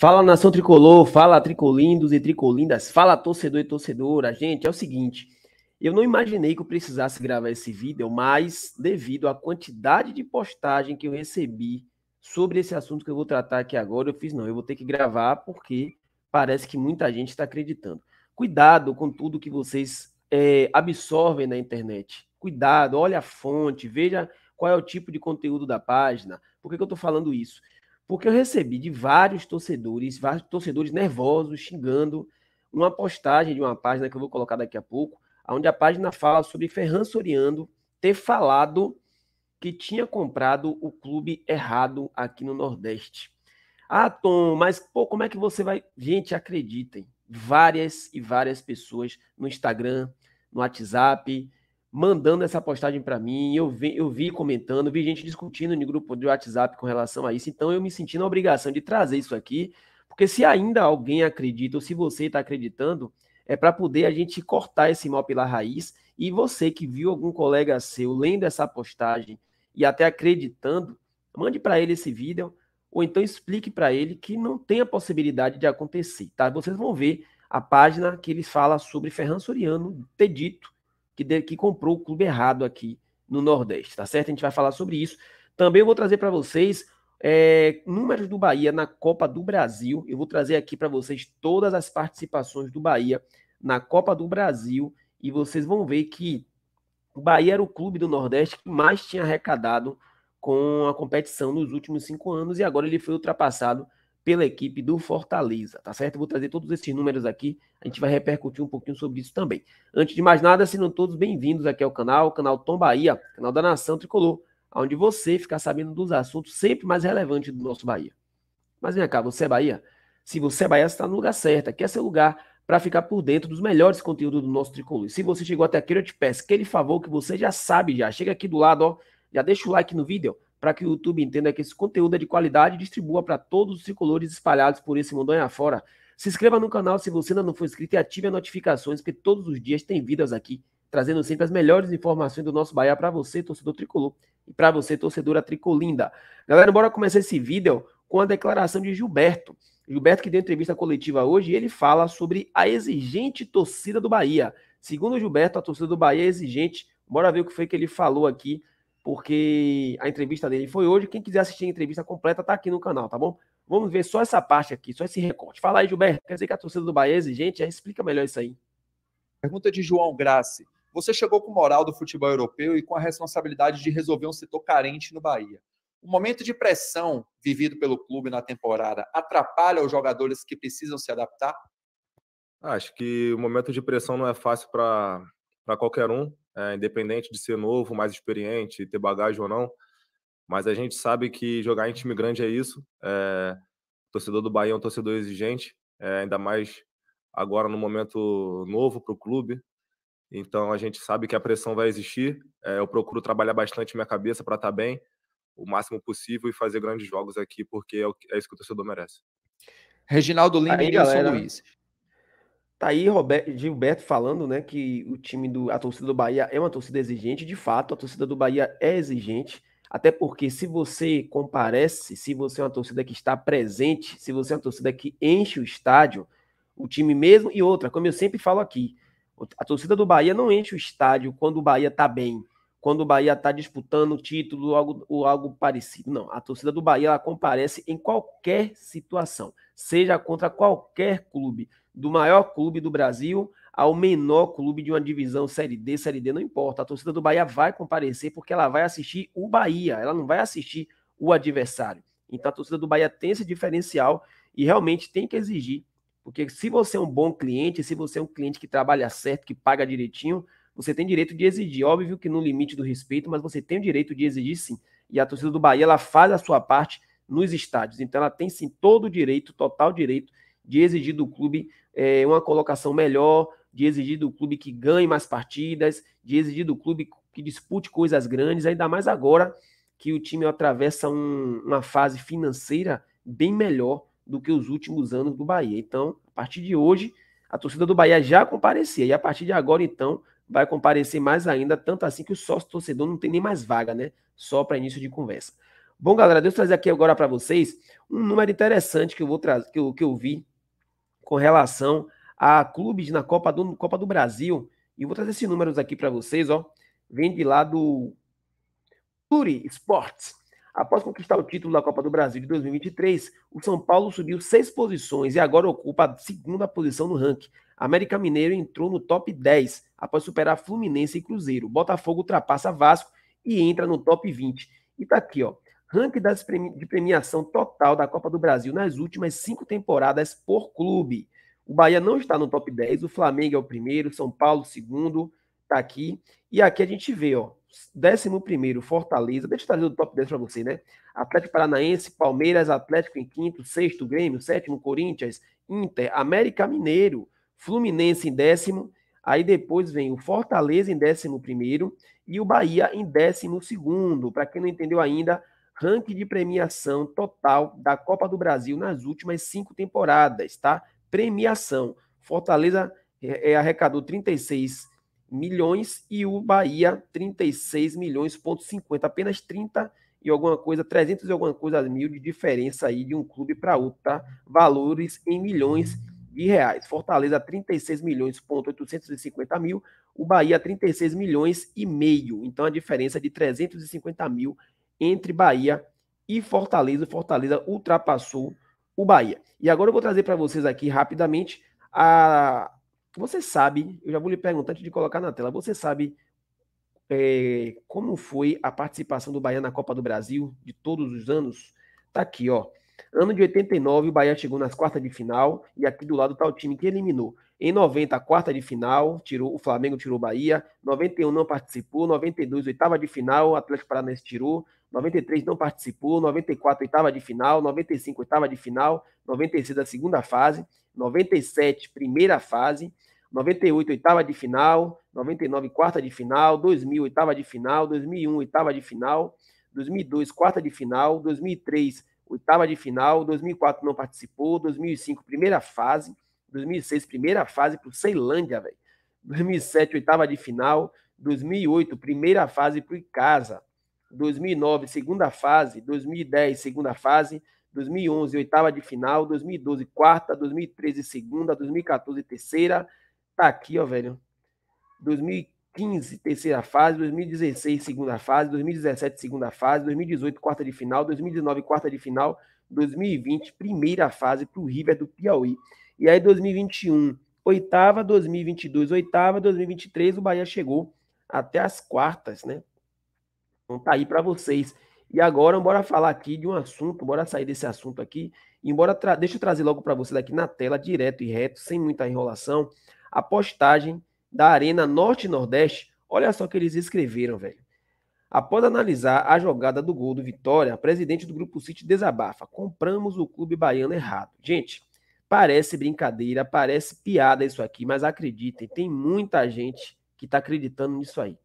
Fala nação tricolor, fala tricolindos e tricolindas, fala torcedor e torcedora. Gente, é o seguinte, eu não imaginei que eu precisasse gravar esse vídeo, mas devido à quantidade de postagem que eu recebi sobre esse assunto que eu vou tratar aqui agora, eu fiz não, eu vou ter que gravar porque parece que muita gente está acreditando. Cuidado com tudo que vocês é, absorvem na internet. Cuidado, olha a fonte, veja qual é o tipo de conteúdo da página. Por que, que eu estou falando isso? Porque eu recebi de vários torcedores, vários torcedores nervosos, xingando, uma postagem de uma página que eu vou colocar daqui a pouco, onde a página fala sobre Ferran Soriano ter falado que tinha comprado o clube errado aqui no Nordeste. Ah, Tom, mas pô, como é que você vai. Gente, acreditem, várias e várias pessoas no Instagram, no WhatsApp, mandando essa postagem para mim, eu vi, eu vi comentando, vi gente discutindo no grupo de WhatsApp com relação a isso, então eu me senti na obrigação de trazer isso aqui, porque se ainda alguém acredita, ou se você está acreditando, é para poder a gente cortar esse mal pela raiz, e você que viu algum colega seu lendo essa postagem e até acreditando, mande para ele esse vídeo, ou então explique para ele que não tem a possibilidade de acontecer, tá? Vocês vão ver a página que ele fala sobre Ferran Soriano ter dito que, de, que comprou o clube errado aqui no Nordeste, tá certo? A gente vai falar sobre isso. Também eu vou trazer para vocês é, números do Bahia na Copa do Brasil. Eu vou trazer aqui para vocês todas as participações do Bahia na Copa do Brasil e vocês vão ver que o Bahia era o clube do Nordeste que mais tinha arrecadado com a competição nos últimos cinco anos e agora ele foi ultrapassado pela equipe do Fortaleza, tá certo? Eu vou trazer todos esses números aqui, a gente vai repercutir um pouquinho sobre isso também. Antes de mais nada, sejam todos bem-vindos aqui ao canal, canal Tom Bahia, canal da Nação Tricolor, onde você fica sabendo dos assuntos sempre mais relevantes do nosso Bahia. Mas vem cá, você é Bahia? Se você é Bahia, você está no lugar certo, aqui é seu lugar para ficar por dentro dos melhores conteúdos do nosso Tricolor. E se você chegou até aqui, eu te peço aquele favor que você já sabe já, chega aqui do lado, ó, já deixa o like no vídeo, ó para que o YouTube entenda que esse conteúdo é de qualidade e distribua para todos os tricolores espalhados por esse mundo afora. Se inscreva no canal se você ainda não for inscrito e ative as notificações, porque todos os dias tem vidas aqui, trazendo sempre as melhores informações do nosso Bahia para você, torcedor tricolor, e para você, torcedora tricolinda. Galera, bora começar esse vídeo com a declaração de Gilberto. Gilberto que deu entrevista coletiva hoje ele fala sobre a exigente torcida do Bahia. Segundo Gilberto, a torcida do Bahia é exigente. Bora ver o que foi que ele falou aqui porque a entrevista dele foi hoje. Quem quiser assistir a entrevista completa, tá aqui no canal, tá bom? Vamos ver só essa parte aqui, só esse recorte. Fala aí, Gilberto. Quer dizer que a torcida do Bahia gente, já Explica melhor isso aí. Pergunta de João Grace. Você chegou com moral do futebol europeu e com a responsabilidade de resolver um setor carente no Bahia. O momento de pressão vivido pelo clube na temporada atrapalha os jogadores que precisam se adaptar? Acho que o momento de pressão não é fácil para qualquer um é, independente de ser novo, mais experiente, ter bagagem ou não. Mas a gente sabe que jogar em time grande é isso. É, eh, o torcedor do Bahia é um torcedor exigente, é, ainda mais agora no momento novo para o clube. Então a gente sabe que a pressão vai existir. eu procuro trabalhar bastante minha cabeça para estar tá bem, o máximo possível e fazer grandes jogos aqui, porque é, é isso que o torcedor merece. Reginaldo Lima e Wilson galera. Luiz. Tá aí Roberto, Gilberto falando, né, que o time do a torcida do Bahia é uma torcida exigente, de fato, a torcida do Bahia é exigente, até porque se você comparece, se você é uma torcida que está presente, se você é uma torcida que enche o estádio, o time mesmo e outra, como eu sempre falo aqui, a torcida do Bahia não enche o estádio quando o Bahia tá bem, quando o Bahia tá disputando o título algo, ou algo parecido. Não, a torcida do Bahia ela comparece em qualquer situação, seja contra qualquer clube do maior clube do Brasil ao menor clube de uma divisão Série D, Série D, não importa. A torcida do Bahia vai comparecer porque ela vai assistir o Bahia, ela não vai assistir o adversário. Então a torcida do Bahia tem esse diferencial e realmente tem que exigir, porque se você é um bom cliente, se você é um cliente que trabalha certo, que paga direitinho, você tem direito de exigir. Óbvio que no limite do respeito, mas você tem o direito de exigir sim. E a torcida do Bahia, ela faz a sua parte nos estádios. Então ela tem sim todo o direito, total direito de exigir do clube é, uma colocação melhor, de exigir do clube que ganhe mais partidas, de exigir do clube que dispute coisas grandes, ainda mais agora que o time atravessa um, uma fase financeira bem melhor do que os últimos anos do Bahia. Então, a partir de hoje, a torcida do Bahia já comparecia, e a partir de agora, então, vai comparecer mais ainda, tanto assim que o sócio torcedor não tem nem mais vaga, né? Só para início de conversa. Bom, galera, deixa eu trazer aqui agora para vocês um número interessante que eu vou trazer, que eu, que eu vi com relação a clubes na Copa do, Copa do Brasil. E vou trazer esses números aqui para vocês, ó. Vem de lá do Pluri Sports. Após conquistar o título da Copa do Brasil de 2023, o São Paulo subiu seis posições e agora ocupa a segunda posição no ranking. América Mineiro entrou no top 10 após superar Fluminense e Cruzeiro. Botafogo ultrapassa Vasco e entra no top 20. E tá aqui, ó ranking das premi de premiação total da Copa do Brasil nas últimas cinco temporadas por clube. O Bahia não está no top 10, o Flamengo é o primeiro, São Paulo o segundo, tá aqui. E aqui a gente vê, ó, décimo primeiro, Fortaleza, deixa eu trazer o top 10 para você, né? Atlético Paranaense, Palmeiras, Atlético em quinto, sexto, Grêmio, sétimo, Corinthians, Inter, América Mineiro, Fluminense em décimo, aí depois vem o Fortaleza em décimo primeiro e o Bahia em décimo segundo. Para quem não entendeu ainda, ranking de premiação total da Copa do Brasil nas últimas cinco temporadas, tá? Premiação. Fortaleza é, é arrecadou 36 milhões e o Bahia 36 milhões ponto apenas 30 e alguma coisa, 300 e alguma coisa mil de diferença aí de um clube para outro, tá? Valores em milhões de reais. Fortaleza 36 milhões ponto mil, o Bahia 36 milhões e meio. Então a diferença é de 350 mil entre Bahia e Fortaleza. Fortaleza ultrapassou o Bahia. E agora eu vou trazer para vocês aqui rapidamente a. Você sabe, eu já vou lhe perguntar antes de colocar na tela, você sabe é, como foi a participação do Bahia na Copa do Brasil de todos os anos? Tá aqui, ó. Ano de 89, o Bahia chegou nas quartas de final e aqui do lado tá o time que eliminou. Em 90, a quarta de final, tirou o Flamengo tirou o Bahia. 91 não participou, 92 oitava de final, o Atlético Paranaense tirou. 93 não participou, 94 oitava de final, 95 oitava de final, 96 a segunda fase, 97 primeira fase, 98 oitava de final, 99 quarta de final, 2000 oitava de final, 2001 oitava de final, 2002 quarta de final, 2003 oitava de final, 2004 não participou, 2005 primeira fase, 2006 primeira fase para o Ceilândia, velho. 2007 oitava de final, 2008 primeira fase para o Icasa. 2009, segunda fase, 2010, segunda fase, 2011, oitava de final, 2012, quarta, 2013, segunda, 2014, terceira. Tá aqui, ó, velho. 2015, terceira fase, 2016, segunda fase, 2017, segunda fase, 2018, quarta de final, 2019, quarta de final, 2020, primeira fase pro River do Piauí. E aí, 2021, oitava, 2022, oitava, 2023, o Bahia chegou até as quartas, né? tá aí para vocês. E agora, bora falar aqui de um assunto, bora sair desse assunto aqui, e bora deixa eu trazer logo para você daqui na tela, direto e reto, sem muita enrolação, a postagem da Arena Norte Nordeste. Olha só o que eles escreveram, velho. Após analisar a jogada do gol do Vitória, presidente do Grupo City desabafa. Compramos o clube baiano errado. Gente, parece brincadeira, parece piada isso aqui, mas acreditem, tem muita gente que está acreditando nisso aí.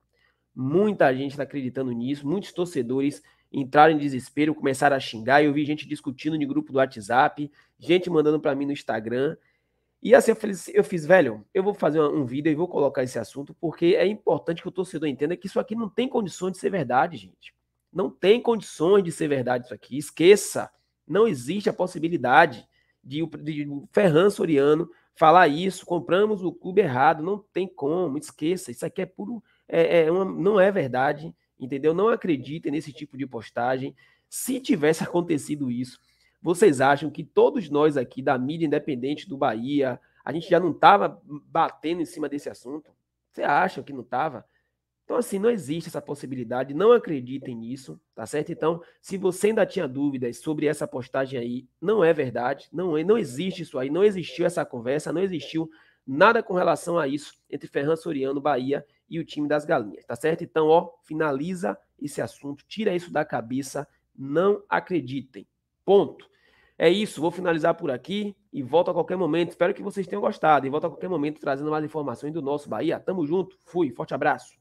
Muita gente está acreditando nisso, muitos torcedores entraram em desespero, começaram a xingar. Eu vi gente discutindo no grupo do WhatsApp, gente mandando para mim no Instagram. E assim eu fiz, eu fiz, velho, eu vou fazer um vídeo e vou colocar esse assunto, porque é importante que o torcedor entenda que isso aqui não tem condições de ser verdade, gente. Não tem condições de ser verdade isso aqui. Esqueça. Não existe a possibilidade de o Ferran Soriano falar isso. Compramos o clube errado. Não tem como. Esqueça. Isso aqui é puro é, é uma, não é verdade, entendeu? Não acreditem nesse tipo de postagem. Se tivesse acontecido isso, vocês acham que todos nós aqui da mídia independente do Bahia, a gente já não estava batendo em cima desse assunto? Você acha que não estava? Então, assim, não existe essa possibilidade, não acreditem nisso, tá certo? Então, se você ainda tinha dúvidas sobre essa postagem aí, não é verdade, não, é, não existe isso aí, não existiu essa conversa, não existiu nada com relação a isso entre Ferran Soriano, Bahia e o time das galinhas, tá certo? Então, ó, finaliza esse assunto, tira isso da cabeça, não acreditem. Ponto. É isso, vou finalizar por aqui e volto a qualquer momento. Espero que vocês tenham gostado e volto a qualquer momento trazendo mais informações do nosso Bahia. Tamo junto, fui, forte abraço.